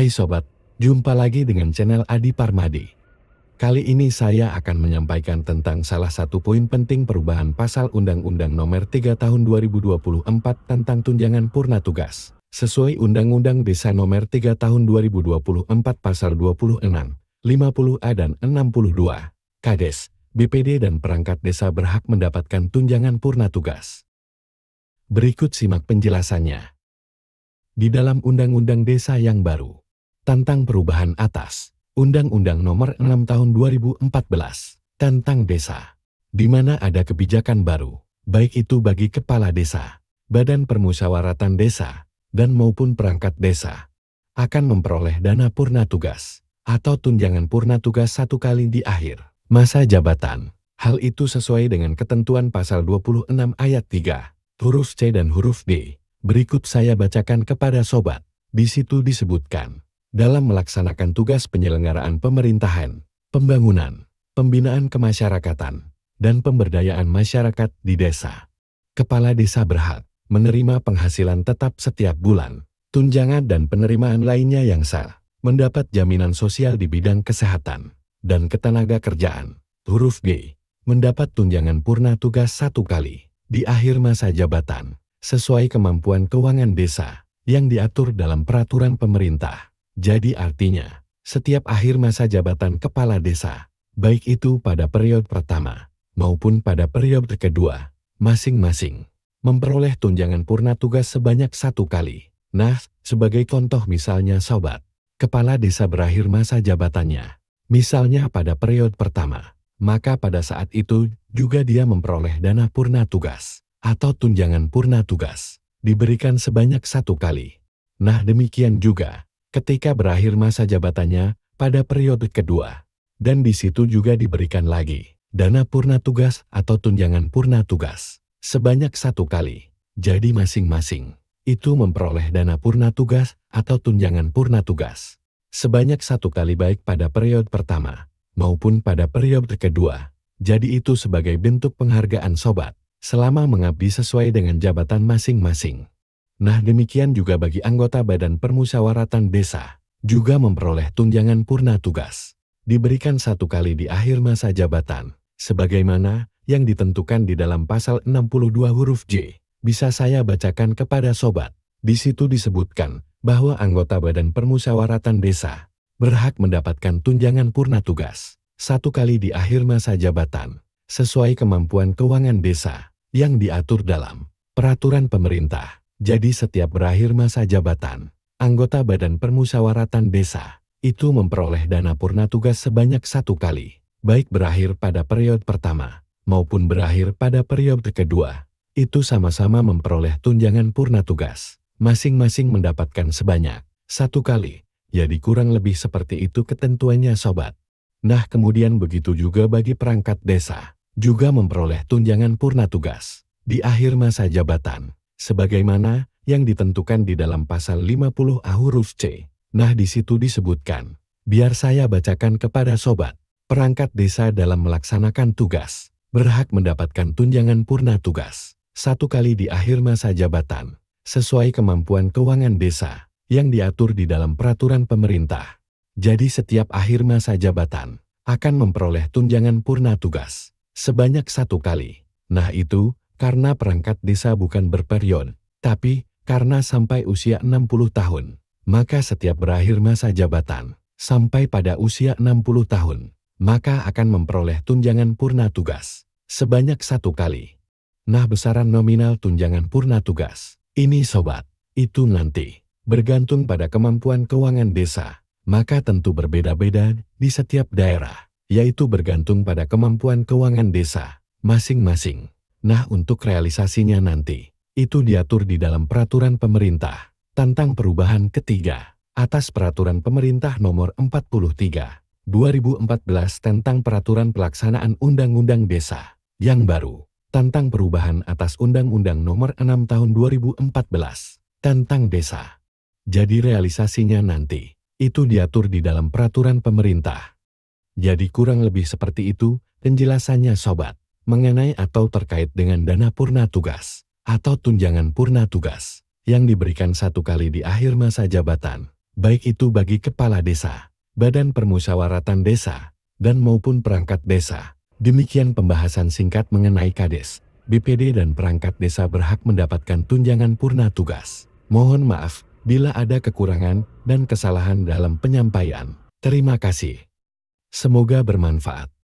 Hai sobat, jumpa lagi dengan channel Adi Parmadi. Kali ini saya akan menyampaikan tentang salah satu poin penting perubahan pasal Undang-Undang Nomor 3 Tahun 2024 tentang tunjangan purna tugas. Sesuai Undang-Undang Desa Nomor 3 Tahun 2024 Pasal 26, 50A dan 62, Kades, BPD dan perangkat desa berhak mendapatkan tunjangan purna tugas. Berikut simak penjelasannya. Di dalam Undang-Undang Desa yang baru, tentang perubahan atas Undang-Undang Nomor 6 Tahun 2014 tentang desa, di mana ada kebijakan baru, baik itu bagi kepala desa, badan permusyawaratan desa, dan maupun perangkat desa, akan memperoleh dana purna tugas atau tunjangan purna tugas satu kali di akhir masa jabatan. Hal itu sesuai dengan ketentuan pasal 26 ayat 3, huruf C dan huruf D. Berikut saya bacakan kepada sobat. Di situ disebutkan, dalam melaksanakan tugas penyelenggaraan pemerintahan, pembangunan, pembinaan kemasyarakatan, dan pemberdayaan masyarakat di desa. Kepala desa berhak menerima penghasilan tetap setiap bulan, tunjangan dan penerimaan lainnya yang sah, mendapat jaminan sosial di bidang kesehatan, dan ketenaga kerjaan. Huruf G, mendapat tunjangan purna tugas satu kali di akhir masa jabatan, sesuai kemampuan keuangan desa yang diatur dalam peraturan pemerintah. Jadi artinya, setiap akhir masa jabatan kepala desa, baik itu pada periode pertama maupun pada periode kedua, masing-masing memperoleh tunjangan purna tugas sebanyak satu kali. Nah, sebagai contoh misalnya sobat, kepala desa berakhir masa jabatannya, misalnya pada periode pertama, maka pada saat itu juga dia memperoleh dana purna tugas atau tunjangan purna tugas, diberikan sebanyak satu kali. Nah demikian juga, ketika berakhir masa jabatannya pada periode kedua. Dan di situ juga diberikan lagi dana purna tugas atau tunjangan purna tugas sebanyak satu kali. Jadi masing-masing itu memperoleh dana purna tugas atau tunjangan purna tugas sebanyak satu kali baik pada periode pertama maupun pada periode kedua. Jadi itu sebagai bentuk penghargaan sobat selama mengabdi sesuai dengan jabatan masing-masing. Nah demikian juga bagi anggota Badan Permusyawaratan Desa, juga memperoleh tunjangan purna tugas. Diberikan satu kali di akhir masa jabatan, sebagaimana yang ditentukan di dalam pasal 62 huruf J. Bisa saya bacakan kepada sobat. Di situ disebutkan bahwa anggota Badan Permusyawaratan Desa berhak mendapatkan tunjangan purna tugas satu kali di akhir masa jabatan sesuai kemampuan keuangan desa yang diatur dalam peraturan pemerintah jadi setiap berakhir masa jabatan, anggota Badan Permusyawaratan Desa itu memperoleh dana purna tugas sebanyak satu kali, baik berakhir pada periode pertama maupun berakhir pada periode kedua. Itu sama-sama memperoleh tunjangan purna tugas. Masing-masing mendapatkan sebanyak satu kali. Jadi kurang lebih seperti itu ketentuannya sobat. Nah kemudian begitu juga bagi perangkat desa, juga memperoleh tunjangan purna tugas di akhir masa jabatan sebagaimana yang ditentukan di dalam pasal 50 A huruf C. Nah di situ disebutkan, biar saya bacakan kepada sobat, perangkat desa dalam melaksanakan tugas, berhak mendapatkan tunjangan purna tugas, satu kali di akhir masa jabatan, sesuai kemampuan keuangan desa, yang diatur di dalam peraturan pemerintah. Jadi setiap akhir masa jabatan, akan memperoleh tunjangan purna tugas, sebanyak satu kali. Nah itu, karena perangkat desa bukan berperion, tapi karena sampai usia 60 tahun, maka setiap berakhir masa jabatan, sampai pada usia 60 tahun, maka akan memperoleh tunjangan purna tugas sebanyak satu kali. Nah besaran nominal tunjangan purna tugas, ini sobat, itu nanti, bergantung pada kemampuan keuangan desa, maka tentu berbeda-beda di setiap daerah, yaitu bergantung pada kemampuan keuangan desa masing-masing. Nah untuk realisasinya nanti, itu diatur di dalam peraturan pemerintah tentang perubahan ketiga atas peraturan pemerintah nomor 43 2014 tentang peraturan pelaksanaan undang-undang desa yang baru tentang perubahan atas undang-undang nomor 6 tahun 2014 tentang desa. Jadi realisasinya nanti itu diatur di dalam peraturan pemerintah. Jadi kurang lebih seperti itu penjelasannya sobat mengenai atau terkait dengan dana purna tugas atau tunjangan purna tugas yang diberikan satu kali di akhir masa jabatan, baik itu bagi kepala desa, badan permusyawaratan desa, dan maupun perangkat desa. Demikian pembahasan singkat mengenai kades. BPD dan perangkat desa berhak mendapatkan tunjangan purna tugas. Mohon maaf bila ada kekurangan dan kesalahan dalam penyampaian. Terima kasih. Semoga bermanfaat.